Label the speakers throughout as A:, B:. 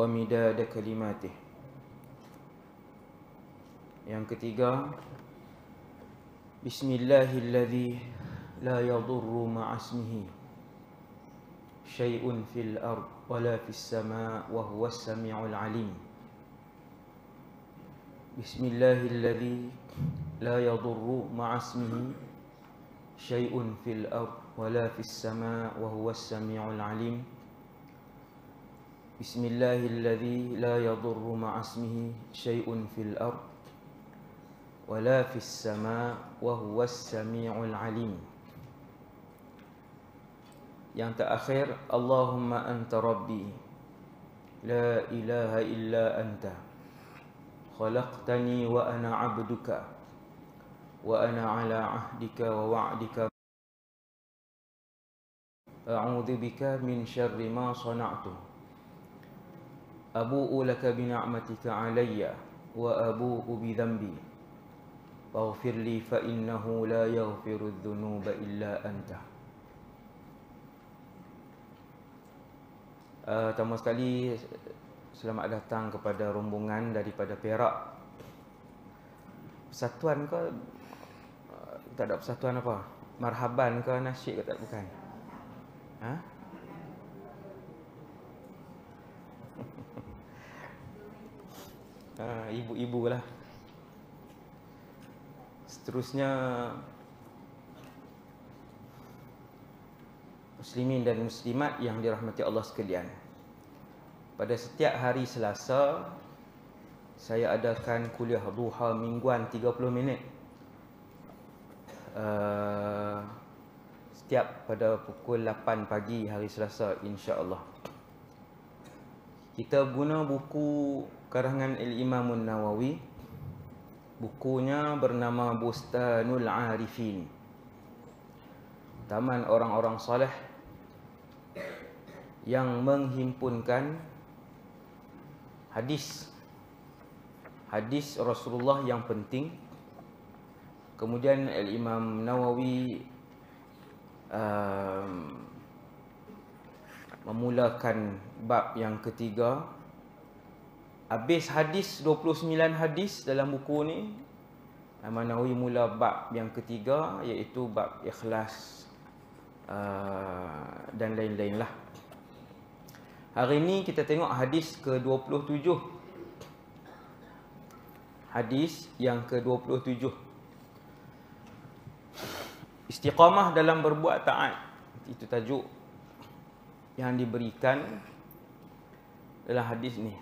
A: wa midad kalimatih. Yang ketiga, Bismillahilladzi la yadurru ma'asmihi syai'un fil ard wa la fis sama' wa huwas samiul alim. Bismillahilladzi la yadurru ma'asmihi syai'un fil ard wa la fis sama' wa huwas samiul alim. بسم الله الذي لا يضر مع اسمه شيء في الأرض ولا في السماء وهو السميع العليم yang terakhir Allahumma anta rabbi la ilaha illa anta khalaqtani wa ana 'abduka wa ana 'ala 'ahdika wa wa'dika a'udzu bika min syarri ma sana'tu Abu أبوء لك بنعمتك علي وأبوء بذنبي فاغفر لي فإنه لا يغفر الذنوب إلا أنت Pertama uh, sekali selamat datang kepada rombongan daripada Perak Persatuan ke? Uh, tak ada persatuan apa? Marhaban ke? Nasyid ke? Tak bukan Ha? Huh? sekarang ah, ibu-ibu lah. Seterusnya Muslimin dan Muslimat yang dirahmati Allah sekalian. Pada setiap hari Selasa saya adakan kuliah duha mingguan 30 minit. Uh, setiap pada pukul 8 pagi hari Selasa insya-Allah. Kita guna buku karangan Al-Imam Nawawi bukunya bernama Bustanul Arifin Taman orang-orang soleh yang menghimpunkan hadis hadis Rasulullah yang penting kemudian Al-Imam Nawawi uh, memulakan bab yang ketiga Habis hadis 29 hadis dalam buku ni Manawi mula bab yang ketiga iaitu bab ikhlas uh, dan lain-lain lah Hari ini kita tengok hadis ke-27 Hadis yang ke-27 Istiqamah dalam berbuat taat Itu tajuk yang diberikan dalam hadis ni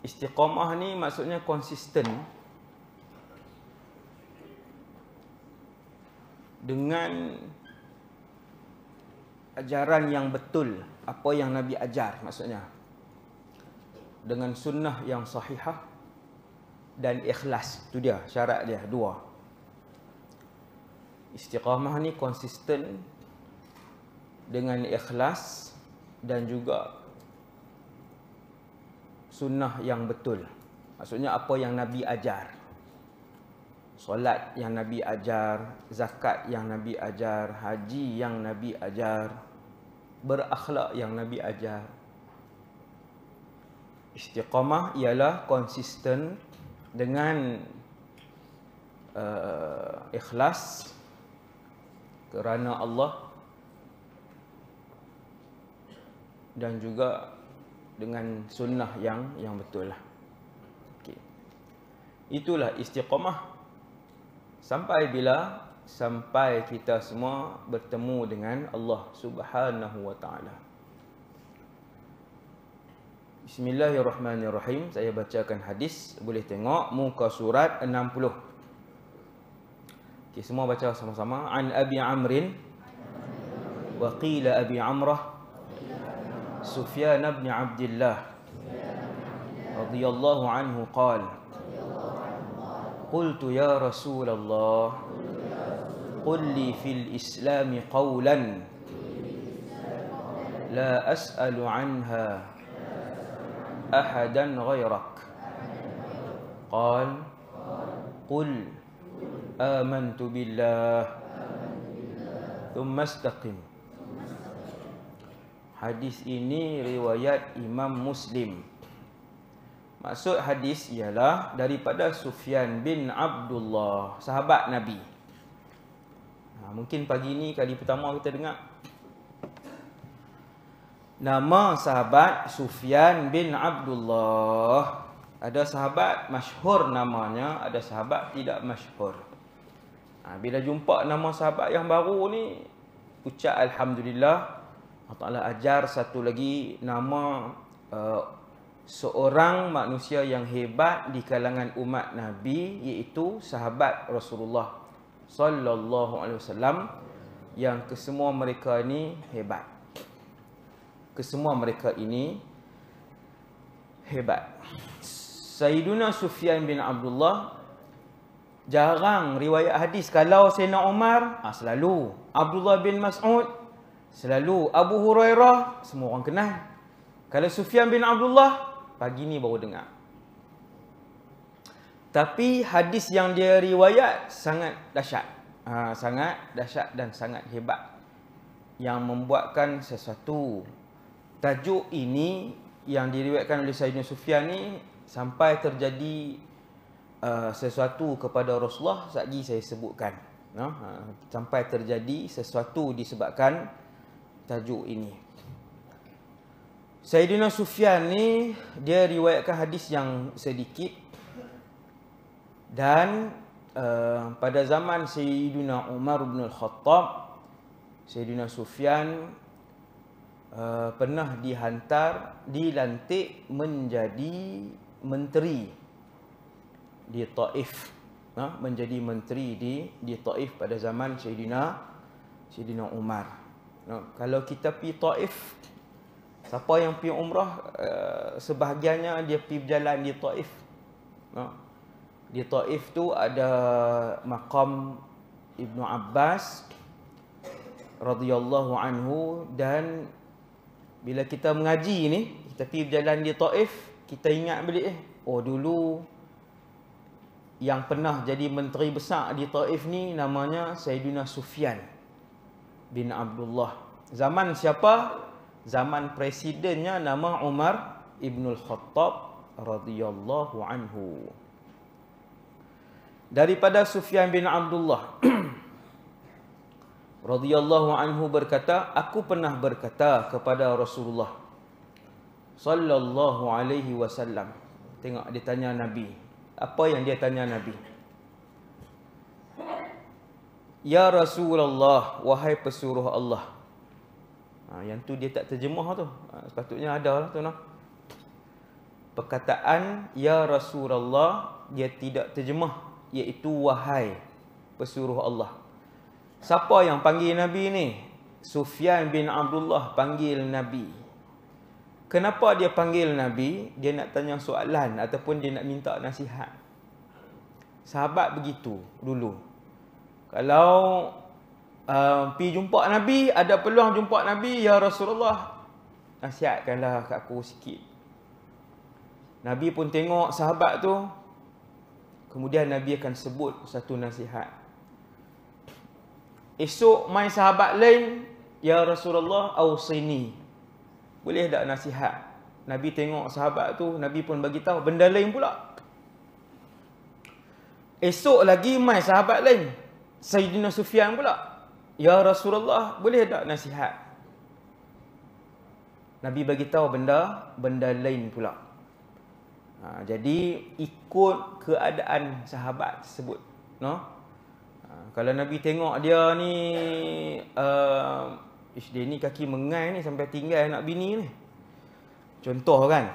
A: Istiqamah ni maksudnya konsisten dengan ajaran yang betul apa yang Nabi ajar maksudnya dengan sunnah yang sahihah dan ikhlas tu dia syarat dia dua istiqamah ni konsisten dengan ikhlas dan juga sunnah yang betul. Maksudnya apa yang Nabi ajar. Solat yang Nabi ajar, zakat yang Nabi ajar, haji yang Nabi ajar, berakhlak yang Nabi ajar. Istiqamah ialah konsisten dengan uh, ikhlas kerana Allah dan juga dengan sunnah yang yang betul lah. Okay. Itulah istiqamah. Sampai bila? Sampai kita semua bertemu dengan Allah subhanahu wa ta'ala. Bismillahirrahmanirrahim. Saya bacakan hadis. Boleh tengok muka surat 60. Okey semua baca sama-sama. An Abi Amrin. Wa qila Abi Amrah. سفيان بن عبد الله رضي الله عنه قال قلت يا رسول الله قل لي في الإسلام قولا لا أسأل عنها أحدا غيرك قال قل آمنت بالله ثم استقم Hadis ini riwayat Imam Muslim. Maksud hadis ialah daripada Sufyan bin Abdullah, sahabat Nabi. Ha, mungkin pagi ini kali pertama kita dengar. Nama sahabat Sufyan bin Abdullah. Ada sahabat masyhur namanya, ada sahabat tidak masyhur. Ha, bila jumpa nama sahabat yang baru ni, ucap Alhamdulillah, Allah Ta'ala ajar satu lagi nama uh, seorang manusia yang hebat di kalangan umat Nabi iaitu sahabat Rasulullah sallallahu alaihi wasallam yang kesemua mereka ini hebat. Kesemua mereka ini hebat. Sayyiduna Sufyan bin Abdullah jarang riwayat hadis kalau Sayyidina Umar ah, ha, selalu Abdullah bin Mas'ud Selalu Abu Hurairah semua orang kenal. Kalau Sufyan bin Abdullah pagi ni baru dengar. Tapi hadis yang dia riwayat sangat dahsyat. Ha, sangat dahsyat dan sangat hebat. Yang membuatkan sesuatu tajuk ini yang diriwayatkan oleh Sayyidina Sufyan ni sampai terjadi uh, sesuatu kepada Rasulullah sekejap saya sebutkan. Ha, sampai terjadi sesuatu disebabkan tajuk ini. Sayyidina Sufyan ni dia riwayatkan hadis yang sedikit dan uh, pada zaman Sayyidina Umar bin Al-Khattab Sayyidina Sufyan uh, pernah dihantar dilantik menjadi menteri di Taif ha? menjadi menteri di di Taif pada zaman Sayyidina Sayyidina Umar No. Kalau kita pergi Taif, siapa yang pergi umrah, uh, sebahagiannya dia pergi berjalan di Taif. No. Di Taif tu ada makam Ibnu Abbas radhiyallahu anhu dan bila kita mengaji ni, kita pergi berjalan di Taif, kita ingat beli. eh, oh dulu yang pernah jadi menteri besar di Taif ni namanya Sayyidina Sufyan bin Abdullah. Zaman siapa? Zaman presidennya nama Umar ibnul Khattab radhiyallahu anhu. Daripada Sufyan bin Abdullah radhiyallahu anhu berkata, aku pernah berkata kepada Rasulullah sallallahu alaihi wasallam. Tengok dia tanya Nabi. Apa yang dia tanya Nabi? Ya Rasulullah, wahai pesuruh Allah. Ha, yang tu dia tak terjemah tu. Ha, sepatutnya ada lah tu nak. Perkataan Ya Rasulullah, dia tidak terjemah. Iaitu wahai pesuruh Allah. Siapa yang panggil Nabi ni? Sufyan bin Abdullah panggil Nabi. Kenapa dia panggil Nabi? Dia nak tanya soalan ataupun dia nak minta nasihat. Sahabat begitu dulu. Kalau uh, pi jumpa Nabi, ada peluang jumpa Nabi, ya Rasulullah, nasihatkanlah kat aku sikit. Nabi pun tengok sahabat tu. Kemudian Nabi akan sebut satu nasihat. Esok mai sahabat lain, ya Rasulullah ausini. Boleh tak nasihat? Nabi tengok sahabat tu, Nabi pun bagi tahu benda lain pula. Esok lagi mai sahabat lain, Sayyidina Sufyan pula. Ya Rasulullah, boleh tak nasihat? Nabi bagi tahu benda benda lain pula. Ha, jadi ikut keadaan sahabat sebut, no? Ha, kalau Nabi tengok dia ni uh, ish dia ni kaki mengai ni sampai tinggal nak bini ni. Contoh kan.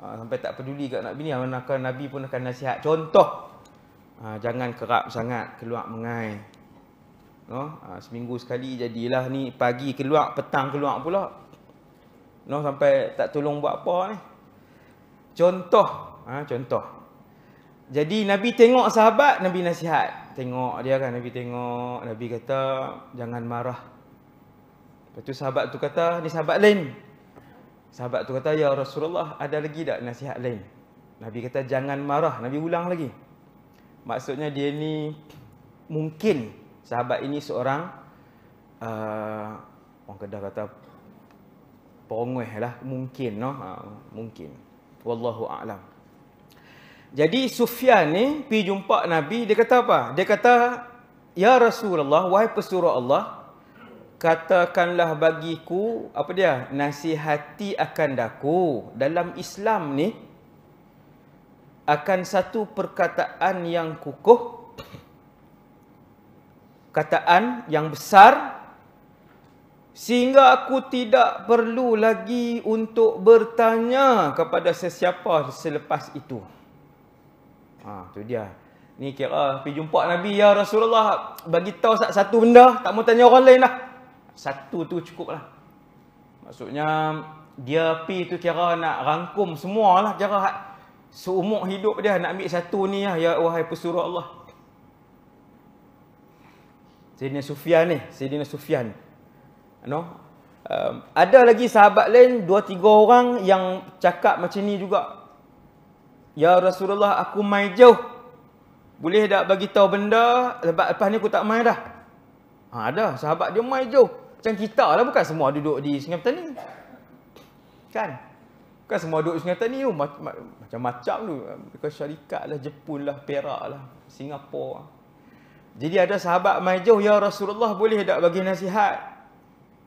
A: Ha, sampai tak peduli kat anak bini, anak Nabi pun akan nasihat. Contoh. Ha, jangan kerap sangat keluar mengai. No? Ha, seminggu sekali jadilah ni pagi keluar, petang keluar pula. No? Sampai tak tolong buat apa ni. Contoh. Ha, contoh. Jadi Nabi tengok sahabat, Nabi nasihat. Tengok dia kan, Nabi tengok. Nabi kata, jangan marah. Lepas tu sahabat tu kata, ni sahabat lain. Sahabat tu kata, ya Rasulullah ada lagi tak nasihat lain? Nabi kata, jangan marah. Nabi ulang lagi. Maksudnya dia ni mungkin sahabat ini seorang uh, orang kedah kata pongoh lah mungkin no uh, mungkin wallahu a'lam jadi sufyan ni pi jumpa nabi dia kata apa dia kata ya rasulullah wahai pesuruh Allah katakanlah bagiku apa dia nasihati akan daku dalam Islam ni akan satu perkataan yang kukuh kataan yang besar sehingga aku tidak perlu lagi untuk bertanya kepada sesiapa selepas itu ha tu dia ni kira pergi jumpa nabi ya rasulullah bagi tahu satu benda tak mau tanya orang lain lah satu tu cukuplah maksudnya dia pergi tu kira nak rangkum semualah kira seumur hidup dia nak ambil satu ni lah, ya wahai pesuruh Allah. Sayyidina Sufyan ni, Sayyidina Sufyan. No? Um, ada lagi sahabat lain, dua tiga orang yang cakap macam ni juga. Ya Rasulullah, aku main jauh. Boleh tak bagi tahu benda, lepas, lepas ni aku tak main dah. Ha, ada, sahabat dia main jauh. Macam kita lah, bukan semua duduk di Sungai Petani. Kan? Bukan semua duduk Sungai Tani tu. Macam-macam tu. Mereka syarikat lah, Jepun lah, Perak lah, Singapura. Jadi ada sahabat majuh, Ya Rasulullah boleh tak bagi nasihat?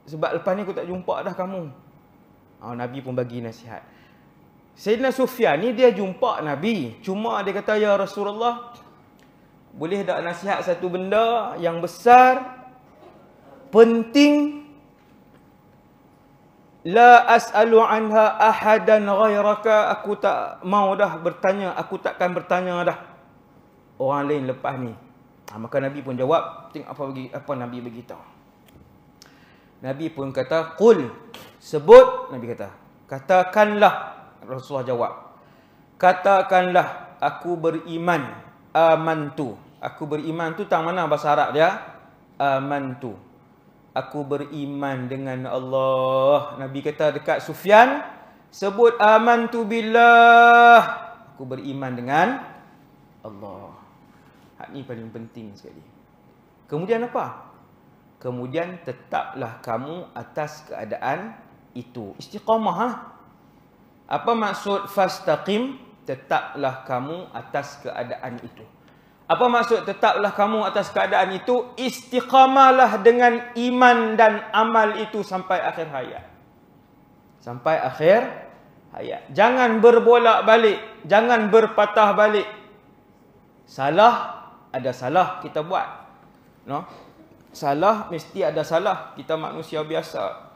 A: Sebab lepas ni aku tak jumpa dah kamu. Oh, Nabi pun bagi nasihat. Sayyidina Sufyan ni dia jumpa Nabi. Cuma dia kata, Ya Rasulullah, boleh tak nasihat satu benda yang besar, penting, La as'alu anha ahadan ghairaka. Aku tak mau dah bertanya. Aku takkan bertanya dah. Orang lain lepas ni. Ha, maka Nabi pun jawab. Tengok apa bagi, apa Nabi beritahu. Nabi pun kata, Qul. Sebut. Nabi kata, Katakanlah. Rasulullah jawab. Katakanlah. Aku beriman. Amantu. Aku beriman tu tang mana bahasa Arab dia? Amantu. Amantu aku beriman dengan Allah. Nabi kata dekat Sufyan, sebut aman tu billah. Aku beriman dengan Allah. Hak ni paling penting sekali. Kemudian apa? Kemudian tetaplah kamu atas keadaan itu. Istiqamah. Ha? Apa maksud fastaqim? Tetaplah kamu atas keadaan itu. Apa maksud tetaplah kamu atas keadaan itu istiqamalah dengan iman dan amal itu sampai akhir hayat. Sampai akhir hayat. Jangan berbolak-balik, jangan berpatah balik. Salah ada salah kita buat. No. Salah mesti ada salah kita manusia biasa.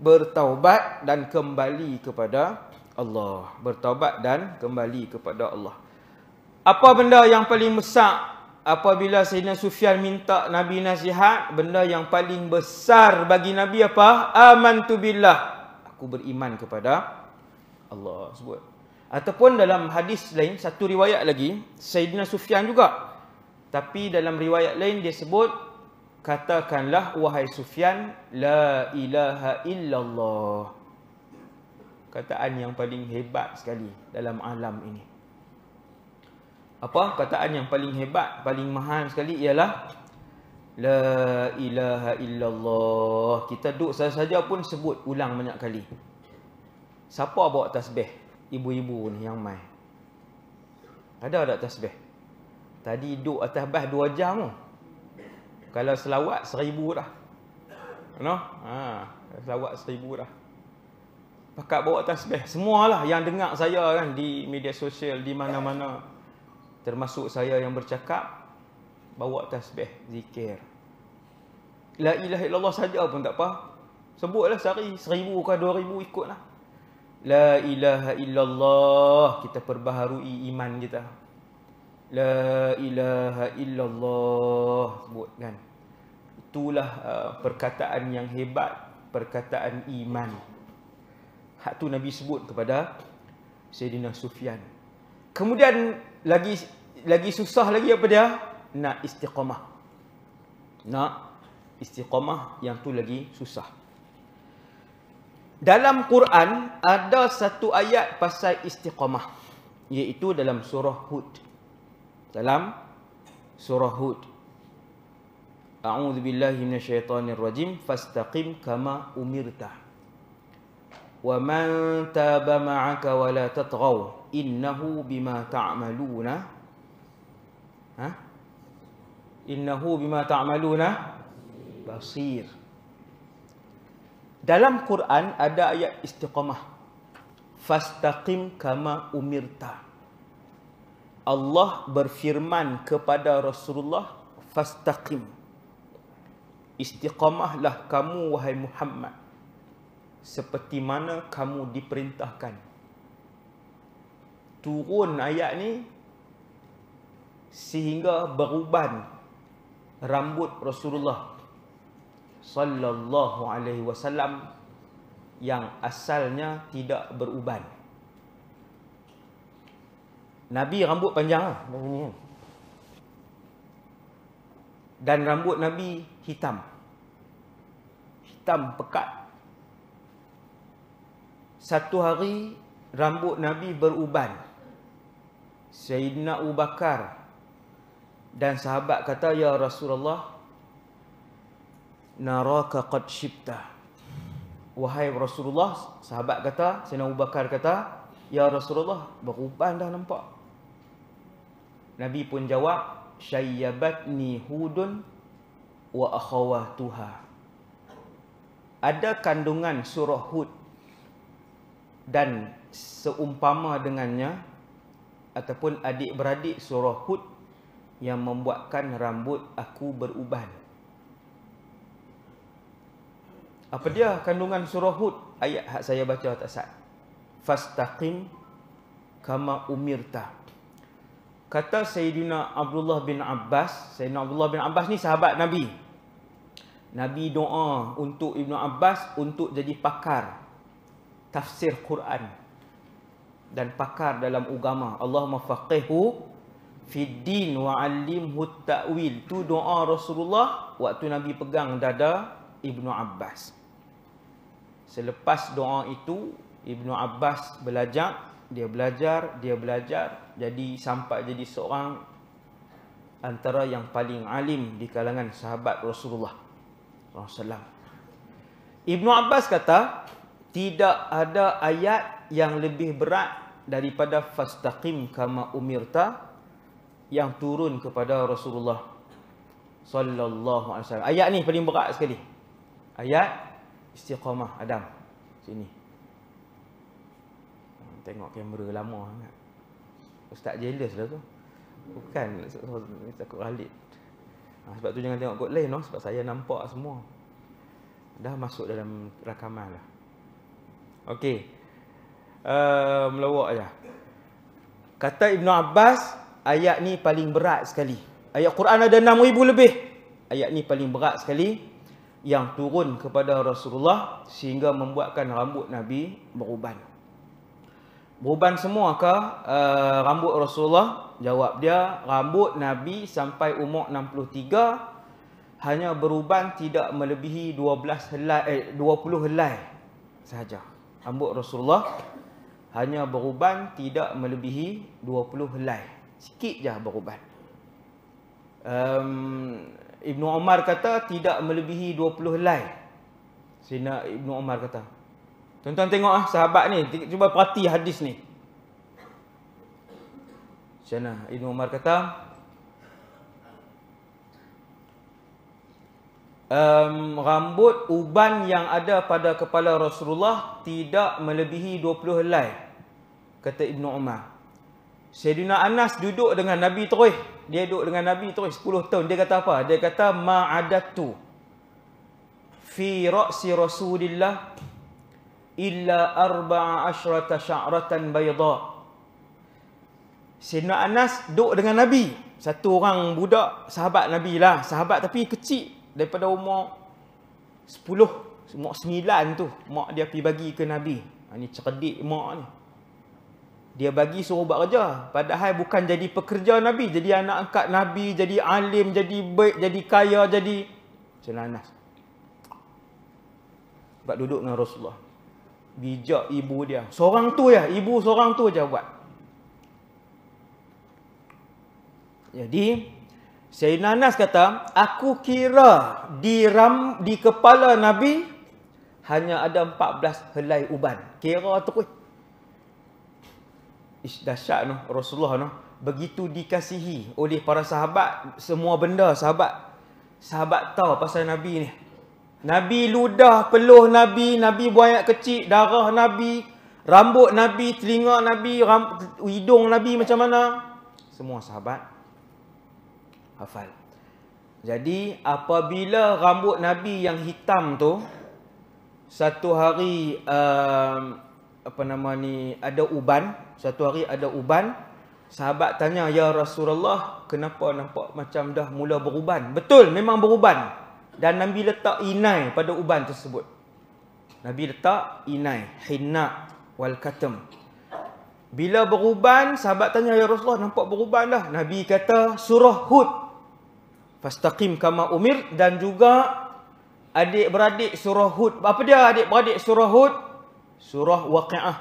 A: Bertaubat dan kembali kepada Allah. Bertaubat dan kembali kepada Allah. Apa benda yang paling besar apabila Sayyidina Sufyan minta Nabi nasihat? Benda yang paling besar bagi Nabi apa? Aman tu billah. Aku beriman kepada Allah sebut. Ataupun dalam hadis lain, satu riwayat lagi, Sayyidina Sufyan juga. Tapi dalam riwayat lain dia sebut, katakanlah wahai Sufyan, la ilaha illallah. Kataan yang paling hebat sekali dalam alam ini apa kataan yang paling hebat paling mahal sekali ialah la ilaha illallah kita duduk saja-saja pun sebut ulang banyak kali siapa bawa tasbih ibu-ibu ni yang mai ada tak tasbih tadi duduk atas bas 2 jam tu kalau selawat 1000 dah no ha selawat 1000 dah pakat bawa tasbih semualah yang dengar saya kan di media sosial di mana-mana termasuk saya yang bercakap bawa tasbih zikir la ilaha illallah saja pun tak apa sebutlah sehari seribu ke dua ribu ikutlah la ilaha illallah kita perbaharui iman kita la ilaha illallah sebut kan itulah uh, perkataan yang hebat perkataan iman hak tu nabi sebut kepada Sayyidina Sufyan kemudian lagi lagi susah lagi apa dia? Nak istiqamah. Nak istiqamah yang tu lagi susah. Dalam Quran ada satu ayat pasal istiqamah iaitu dalam surah Hud. Dalam surah Hud. A'udzu billahi minasyaitonir rajim fastaqim kama umirta. Wa man taba ma'aka wa la tatghaw innahu bima ta'maluna ta Ha? Innahu bima ta'amaluna basir. Dalam Quran ada ayat istiqamah. Fastaqim kama umirta. Allah berfirman kepada Rasulullah, Fastaqim. Istiqamahlah kamu, wahai Muhammad. Seperti mana kamu diperintahkan. Turun ayat ni, sehingga beruban rambut Rasulullah sallallahu alaihi wasallam yang asalnya tidak beruban. Nabi rambut panjang lah. Kan. Dan rambut Nabi hitam. Hitam pekat. Satu hari rambut Nabi beruban. Sayyidina Abu Bakar dan sahabat kata, Ya Rasulullah, Naraka qad shibta. Wahai Rasulullah, sahabat kata, Sayyidina Abu Bakar kata, Ya Rasulullah, berubah dah nampak. Nabi pun jawab, Syayyabatni hudun wa akhawatuha. Ada kandungan surah Hud dan seumpama dengannya ataupun adik-beradik surah Hud yang membuatkan rambut aku beruban. Apa dia kandungan surah Hud ayat hak saya baca tak sat. Fastaqim kama umirta. Kata Sayyidina Abdullah bin Abbas, Sayyidina Abdullah bin Abbas ni sahabat Nabi. Nabi doa untuk Ibnu Abbas untuk jadi pakar tafsir Quran dan pakar dalam agama. Allahumma faqihhu Fiddin wa'allimhu ta'wil. Tu doa Rasulullah waktu Nabi pegang dada Ibnu Abbas. Selepas doa itu, Ibnu Abbas belajar. Dia belajar, dia belajar. Jadi sampai jadi seorang antara yang paling alim di kalangan sahabat Rasulullah. Rasulullah. Ibnu Abbas kata, tidak ada ayat yang lebih berat daripada fastaqim kama umirta yang turun kepada Rasulullah sallallahu alaihi wasallam. Ayat ni paling berat sekali. Ayat istiqamah Adam. Sini. Hmm, tengok kamera lama sangat. Ustaz jealous lah tu. Bukan takut ralit. Ha, sebab tu jangan tengok kod lain no? Lah, sebab saya nampak semua. Dah masuk dalam rakaman lah. Okey. Uh, melawak je. Kata Ibn Abbas, ayat ni paling berat sekali. Ayat Quran ada 6,000 lebih. Ayat ni paling berat sekali yang turun kepada Rasulullah sehingga membuatkan rambut Nabi beruban. Beruban semua ke uh, rambut Rasulullah? Jawab dia, rambut Nabi sampai umur 63 hanya beruban tidak melebihi 12 helai eh, 20 helai sahaja. Rambut Rasulullah hanya beruban tidak melebihi 20 helai sikit je berubat. Um, Ibn Omar kata tidak melebihi 20 helai. Sina Ibn Omar kata. Tuan-tuan tengok ah sahabat ni. Cuba perhati hadis ni. Macam mana? Ibn Omar kata. Um, rambut uban yang ada pada kepala Rasulullah tidak melebihi 20 helai. Kata Ibn Omar. Sayyidina Anas duduk dengan Nabi terus. Dia duduk dengan Nabi terus 10 tahun. Dia kata apa? Dia kata ma'adatu fi ra'si Rasulillah illa arba'a asyrata sya'ratan bayda. Sayyidina Anas duduk dengan Nabi. Satu orang budak sahabat Nabi lah. Sahabat tapi kecil daripada umur 10 Mak sembilan tu. Mak dia pergi bagi ke Nabi. Ini ha, cerdik mak ni dia bagi suruh buat kerja padahal bukan jadi pekerja nabi jadi anak angkat nabi jadi alim jadi baik jadi kaya jadi celanas buat duduk dengan Rasulullah bijak ibu dia seorang tu ya ibu seorang tu aja buat jadi Sayyidina nanas kata aku kira di ram, di kepala nabi hanya ada 14 helai uban kira terus dahsyat noh Rasulullah noh begitu dikasihi oleh para sahabat semua benda sahabat sahabat tahu pasal nabi ni nabi ludah peluh nabi nabi buaya kecil darah nabi rambut nabi telinga nabi rambut, hidung nabi macam mana semua sahabat hafal jadi apabila rambut nabi yang hitam tu satu hari uh, apa nama ni ada uban satu hari ada uban sahabat tanya ya Rasulullah kenapa nampak macam dah mula beruban betul memang beruban dan Nabi letak inai pada uban tersebut Nabi letak inai hinna wal katam bila beruban sahabat tanya ya Rasulullah nampak beruban dah Nabi kata surah Hud fastaqim kama umir dan juga adik beradik surah Hud apa dia adik beradik surah Hud surah waqiah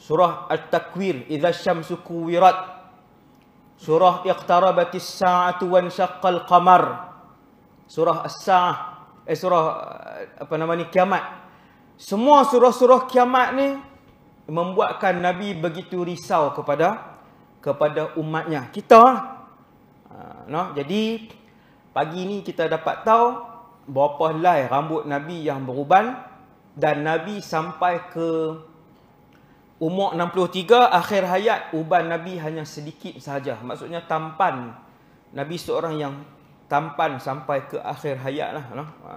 A: surah at-takwir idza syamsu kuwirat surah iqtarabatis saatu wan syaqqal qamar surah as-saah eh surah eh, apa nama ni kiamat semua surah-surah kiamat ni membuatkan nabi begitu risau kepada kepada umatnya kita eh, no jadi pagi ni kita dapat tahu berapa helai rambut nabi yang beruban dan Nabi sampai ke umur 63 akhir hayat uban Nabi hanya sedikit sahaja maksudnya tampan Nabi seorang yang tampan sampai ke akhir hayat lah. Ha.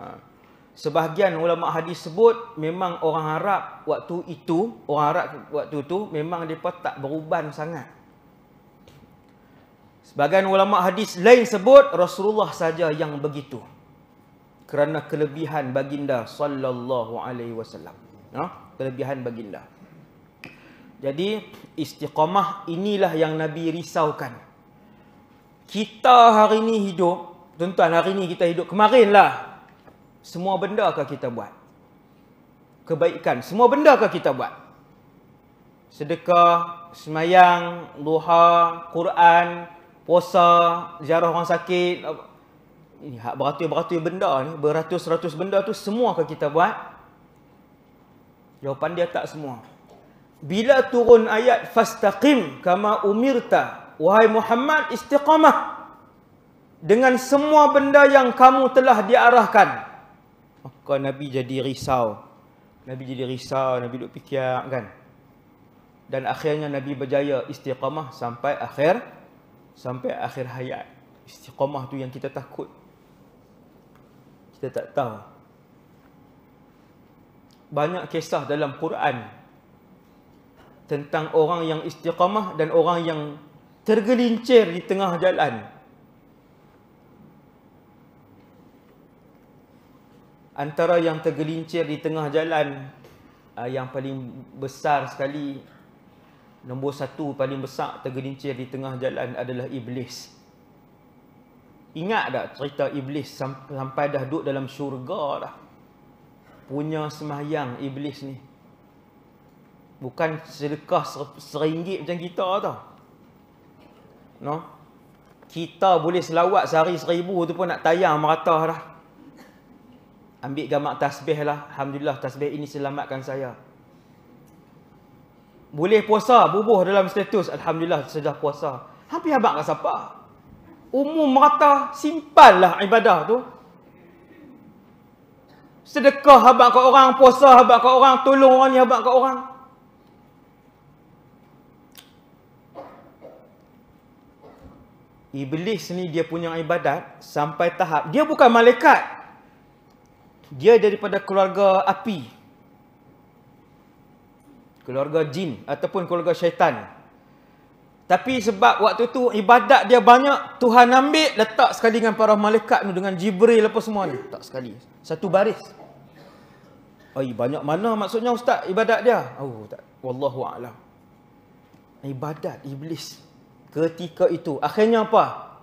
A: Sebahagian ulama hadis sebut memang orang Arab waktu itu orang Arab waktu itu memang mereka tak beruban sangat. Sebahagian ulama hadis lain sebut Rasulullah saja yang begitu kerana kelebihan baginda sallallahu alaihi wasallam ya kelebihan baginda jadi istiqamah inilah yang nabi risaukan kita hari ini hidup tuan-tuan hari ini kita hidup kemarinlah semua benda ke kita buat kebaikan semua benda ke kita buat sedekah semayang duha Quran puasa ziarah orang sakit ini hak beratus-beratus benda ni, beratus-ratus benda tu semua ke kita buat? Jawapan dia tak semua. Bila turun ayat fastaqim kama umirta, wahai Muhammad istiqamah. Dengan semua benda yang kamu telah diarahkan. Maka Nabi jadi risau. Nabi jadi risau, Nabi duk fikir kan. Dan akhirnya Nabi berjaya istiqamah sampai akhir sampai akhir hayat. Istiqamah tu yang kita takut kita tak tahu banyak kisah dalam Quran tentang orang yang istiqamah dan orang yang tergelincir di tengah jalan antara yang tergelincir di tengah jalan ah, yang paling besar sekali nombor satu paling besar tergelincir di tengah jalan adalah iblis Ingat tak cerita iblis sampai dah duduk dalam syurga dah. Punya semayang iblis ni. Bukan sedekah seringgit macam kita tau. No? Kita boleh selawat sehari seribu tu pun nak tayang merata dah. Ambil gamak tasbih lah. Alhamdulillah tasbih ini selamatkan saya. Boleh puasa bubuh dalam status. Alhamdulillah sudah puasa. tapi habak kat siapa? umum merata simpanlah ibadah tu. Sedekah habak kat orang, puasa habak kat orang, tolong orang ni habak kat orang. Iblis ni dia punya ibadat sampai tahap dia bukan malaikat. Dia daripada keluarga api. Keluarga jin ataupun keluarga syaitan. Tapi sebab waktu tu ibadat dia banyak, Tuhan ambil letak sekali dengan para malaikat tu dengan Jibril apa semua ni. Tak sekali. Satu baris. Oi, banyak mana maksudnya ustaz ibadat dia? Oh, tak. Wallahu a'lam. Ibadat iblis ketika itu akhirnya apa?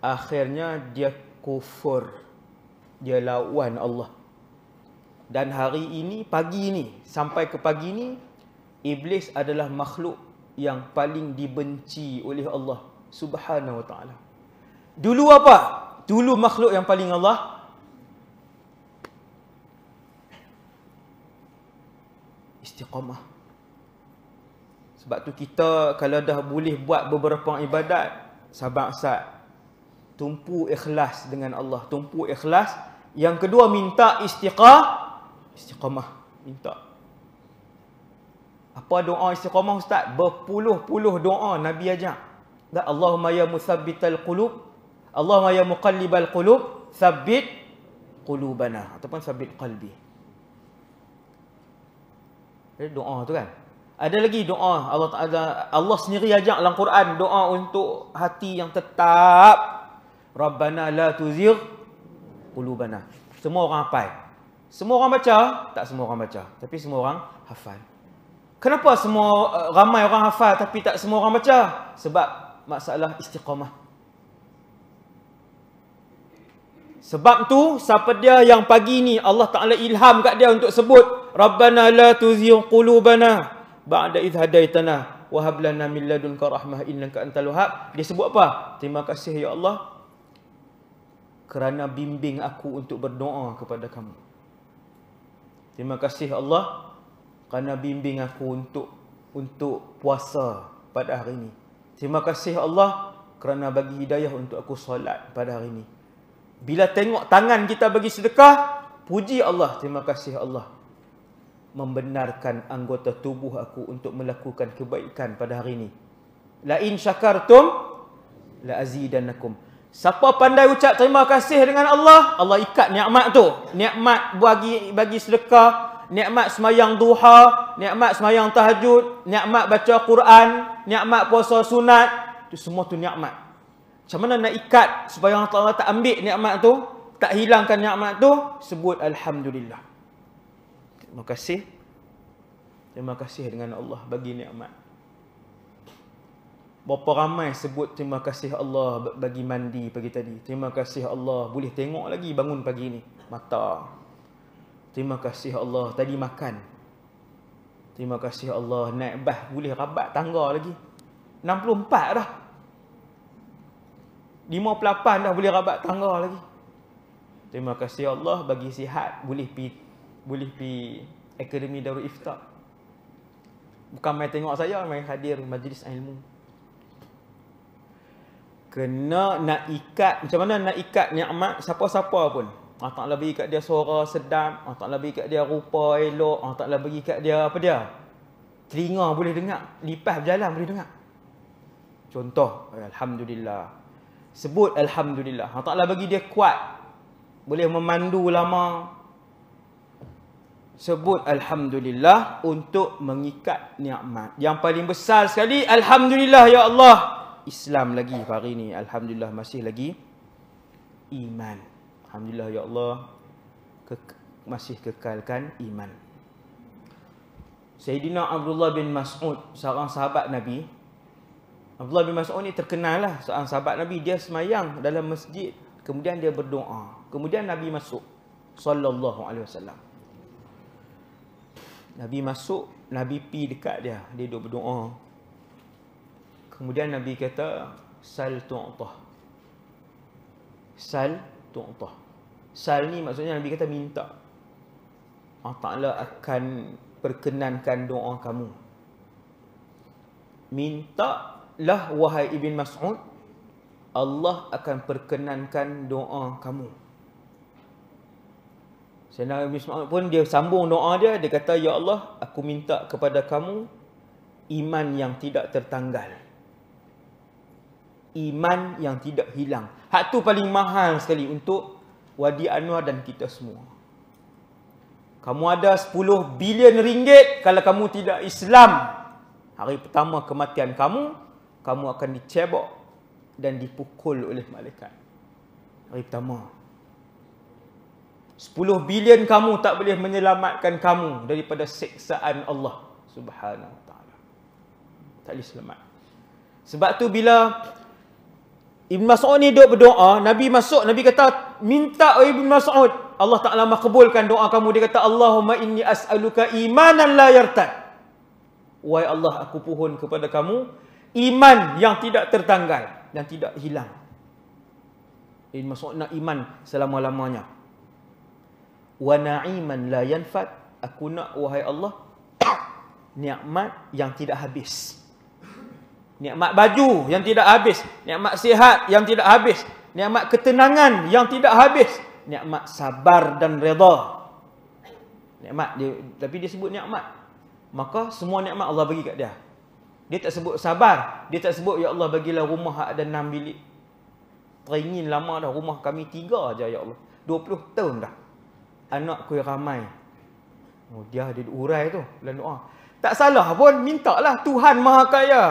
A: Akhirnya dia kufur. Dia lawan Allah. Dan hari ini, pagi ini, sampai ke pagi ini, Iblis adalah makhluk yang paling dibenci oleh Allah Subhanahu Wa Taala. Dulu apa? Dulu makhluk yang paling Allah istiqamah. Sebab tu kita kalau dah boleh buat beberapa ibadat, sabar sat. Tumpu ikhlas dengan Allah, tumpu ikhlas. Yang kedua minta istiqah, istiqamah. Minta apa doa istiqamah ustaz? Berpuluh-puluh doa Nabi ajak. Dan Allahumma ya musabbital qulub, Allahumma ya muqallibal qulub, sabbit qulubana ataupun sabbit qalbi. Jadi doa tu kan. Ada lagi doa Allah Taala Allah sendiri ajak dalam Quran doa untuk hati yang tetap. Rabbana la tuzigh qulubana. Semua orang hafal. Semua orang baca, tak semua orang baca. Tapi semua orang hafal. Kenapa semua uh, ramai orang hafal tapi tak semua orang baca? Sebab masalah istiqamah. Sebab tu siapa dia yang pagi ni Allah Taala ilham kat dia untuk sebut Rabbana la tuzigh qulubana ba'da idh hadaitana wa hab lana min ladunka rahmah innaka antal wahhab. Dia sebut apa? Terima kasih ya Allah kerana bimbing aku untuk berdoa kepada kamu. Terima kasih Allah kerana bimbing aku untuk untuk puasa pada hari ini. Terima kasih Allah kerana bagi hidayah untuk aku solat pada hari ini. Bila tengok tangan kita bagi sedekah, puji Allah, terima kasih Allah. Membenarkan anggota tubuh aku untuk melakukan kebaikan pada hari ini. La in syakartum la azidannakum. Siapa pandai ucap terima kasih dengan Allah, Allah ikat nikmat tu. Nikmat bagi bagi sedekah, nikmat semayang duha, nikmat semayang tahajud, nikmat baca Quran, nikmat puasa sunat, tu semua tu nikmat. Macam mana nak ikat supaya Allah Taala tak ambil nikmat tu, tak hilangkan nikmat tu, sebut alhamdulillah. Terima kasih. Terima kasih dengan Allah bagi nikmat. Berapa ramai sebut terima kasih Allah bagi mandi pagi tadi. Terima kasih Allah boleh tengok lagi bangun pagi ni. Mata. Terima kasih Allah tadi makan. Terima kasih Allah naik bas boleh rabat tangga lagi. 64 dah. 58 dah boleh rabat tangga lagi. Terima kasih Allah bagi sihat boleh pi boleh pi Akademi Darul Ifta. Bukan main tengok saya, main hadir majlis ilmu. Kena nak ikat, macam mana nak ikat ni'mat siapa-siapa pun. Allah Ta'ala bagi kat dia suara sedap. Allah Ta'ala bagi kat dia rupa elok. Allah Ta'ala bagi kat dia apa dia? Telinga boleh dengar. Lipas berjalan boleh dengar. Contoh. Alhamdulillah. Sebut Alhamdulillah. Allah Ta'ala bagi dia kuat. Boleh memandu lama. Sebut Alhamdulillah untuk mengikat ni'mat. Yang paling besar sekali, Alhamdulillah Ya Allah. Islam lagi hari ini. Alhamdulillah masih lagi. Iman. Alhamdulillah ya Allah ke- masih kekalkan iman. Sayyidina Abdullah bin Mas'ud, seorang sahabat Nabi. Abdullah bin Mas'ud ni terkenal lah seorang sahabat Nabi. Dia semayang dalam masjid. Kemudian dia berdoa. Kemudian Nabi masuk. Sallallahu alaihi wasallam. Nabi masuk, Nabi pi dekat dia. Dia duduk berdoa. Kemudian Nabi kata, Sal tu'tah. Sal tu'tah. Sal ni maksudnya Nabi kata minta. Allah Ta'ala akan perkenankan doa kamu. Minta lah wahai Ibn Mas'ud. Allah akan perkenankan doa kamu. Sayyidina Ibn Mas'ud pun dia sambung doa dia. Dia kata, Ya Allah, aku minta kepada kamu iman yang tidak tertanggal. Iman yang tidak hilang. Hak tu paling mahal sekali untuk Wadi Anwar dan kita semua. Kamu ada 10 bilion ringgit kalau kamu tidak Islam. Hari pertama kematian kamu, kamu akan dicebok dan dipukul oleh malaikat. Hari pertama. 10 bilion kamu tak boleh menyelamatkan kamu daripada seksaan Allah Subhanahu Wa Taala. Tak boleh selamat. Sebab tu bila Ibn Mas'ud ni duduk berdoa, Nabi masuk, Nabi kata, minta Ibn Mas'ud. Allah Ta'ala makbulkan doa kamu. Dia kata, Allahumma inni as'aluka imanan la yartad. Wai Allah, aku pohon kepada kamu. Iman yang tidak tertanggal. Yang tidak hilang. Ibn Mas'ud nak iman selama-lamanya. Wa na'iman la yanfad. Aku nak, wahai Allah, nikmat yang tidak habis. Nikmat baju yang tidak habis. Nikmat sihat yang tidak habis nikmat ketenangan yang tidak habis, nikmat sabar dan redha. Nikmat dia tapi dia sebut nikmat. Maka semua nikmat Allah bagi kat dia. Dia tak sebut sabar, dia tak sebut ya Allah bagilah rumah ada enam bilik. Teringin lama dah rumah kami tiga aja ya Allah. 20 tahun dah. Anak kui ramai. Oh, dia ada urai tu dalam doa. Tak salah pun, mintalah Tuhan Maha Kaya.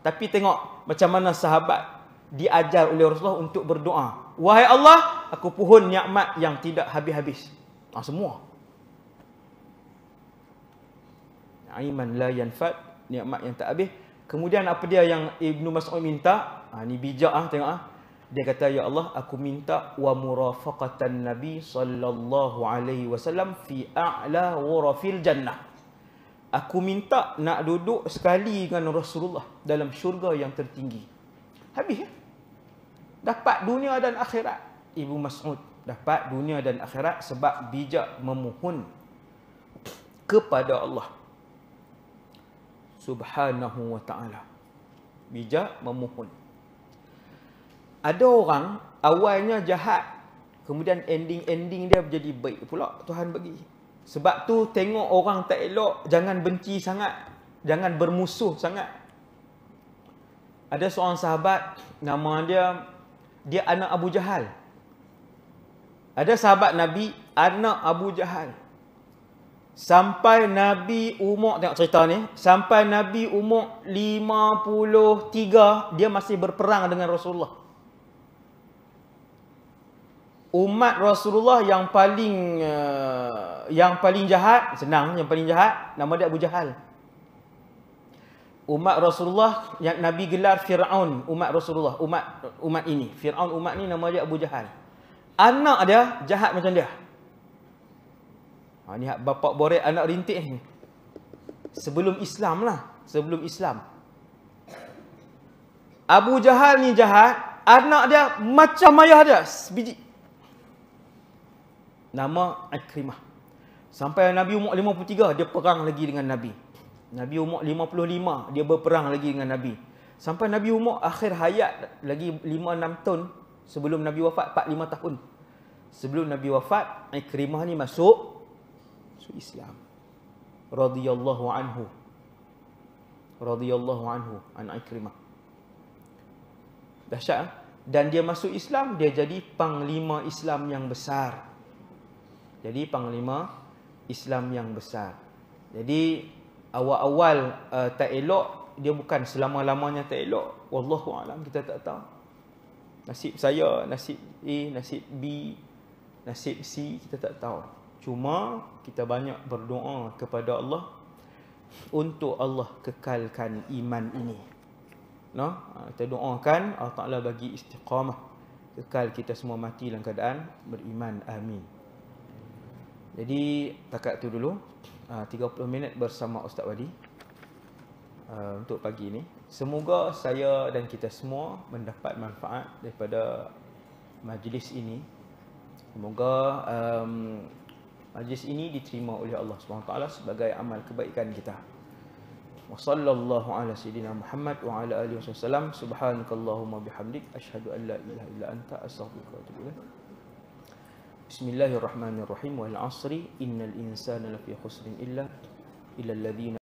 A: Tapi tengok macam mana sahabat diajar oleh Rasulullah untuk berdoa. Wahai Allah, aku pohon nikmat yang tidak habis-habis. Ha, semua. Aiman la yanfad, nikmat yang tak habis. Kemudian apa dia yang Ibnu Mas'ud minta? Ha, ni bijak ah tengok ah. Dia kata ya Allah, aku minta wa murafaqatan Nabi sallallahu alaihi wasallam fi a'la warafil jannah. Aku minta nak duduk sekali dengan Rasulullah dalam syurga yang tertinggi. Habis ya? dapat dunia dan akhirat. Ibu Mas'ud dapat dunia dan akhirat sebab bijak memohon kepada Allah. Subhanahu wa ta'ala. Bijak memohon. Ada orang awalnya jahat. Kemudian ending-ending dia jadi baik pula Tuhan bagi. Sebab tu tengok orang tak elok. Jangan benci sangat. Jangan bermusuh sangat. Ada seorang sahabat. Nama dia dia anak Abu Jahal. Ada sahabat Nabi anak Abu Jahal. Sampai Nabi Umar tengok cerita ni, sampai Nabi Umar 53 dia masih berperang dengan Rasulullah. Umat Rasulullah yang paling uh, yang paling jahat, senang yang paling jahat nama dia Abu Jahal umat Rasulullah yang Nabi gelar Firaun umat Rasulullah umat umat ini Firaun umat ni nama dia Abu Jahal anak dia jahat macam dia ha, ni hak bapa borek anak rintik ni sebelum Islam lah sebelum Islam Abu Jahal ni jahat anak dia macam ayah dia sebiji nama Ikrimah sampai Nabi umur 53 dia perang lagi dengan Nabi Nabi umur 55 dia berperang lagi dengan Nabi. Sampai Nabi umur akhir hayat lagi 5 6 tahun sebelum Nabi wafat 4 5 tahun. Sebelum Nabi wafat Ikrimah ni masuk masuk Islam. Radhiyallahu anhu. Radhiyallahu anhu an Ikrimah. Dahsyat eh? dan dia masuk Islam dia jadi panglima Islam yang besar. Jadi panglima Islam yang besar. Jadi awal-awal uh, tak elok dia bukan selama-lamanya tak elok wallahu alam kita tak tahu nasib saya nasib A nasib B nasib C kita tak tahu cuma kita banyak berdoa kepada Allah untuk Allah kekalkan iman ini no ha, kita doakan Allah Taala bagi istiqamah kekal kita semua mati dalam keadaan beriman amin jadi takat tu dulu 30 ah, minit bersama Ustaz Wadi ah, untuk pagi ini. Semoga saya dan kita semua mendapat manfaat daripada majlis ini. Semoga um, majlis ini diterima oleh Allah SWT sebagai amal kebaikan kita. Wa sallallahu ala sayyidina Muhammad wa ala alihi wasallam. Subhanakallahumma bihamdik asyhadu an la ilaha illa anta astaghfiruka wa بسم الله الرحمن الرحيم والعصر إن الإنسان لفي خسر إلا إلا الذين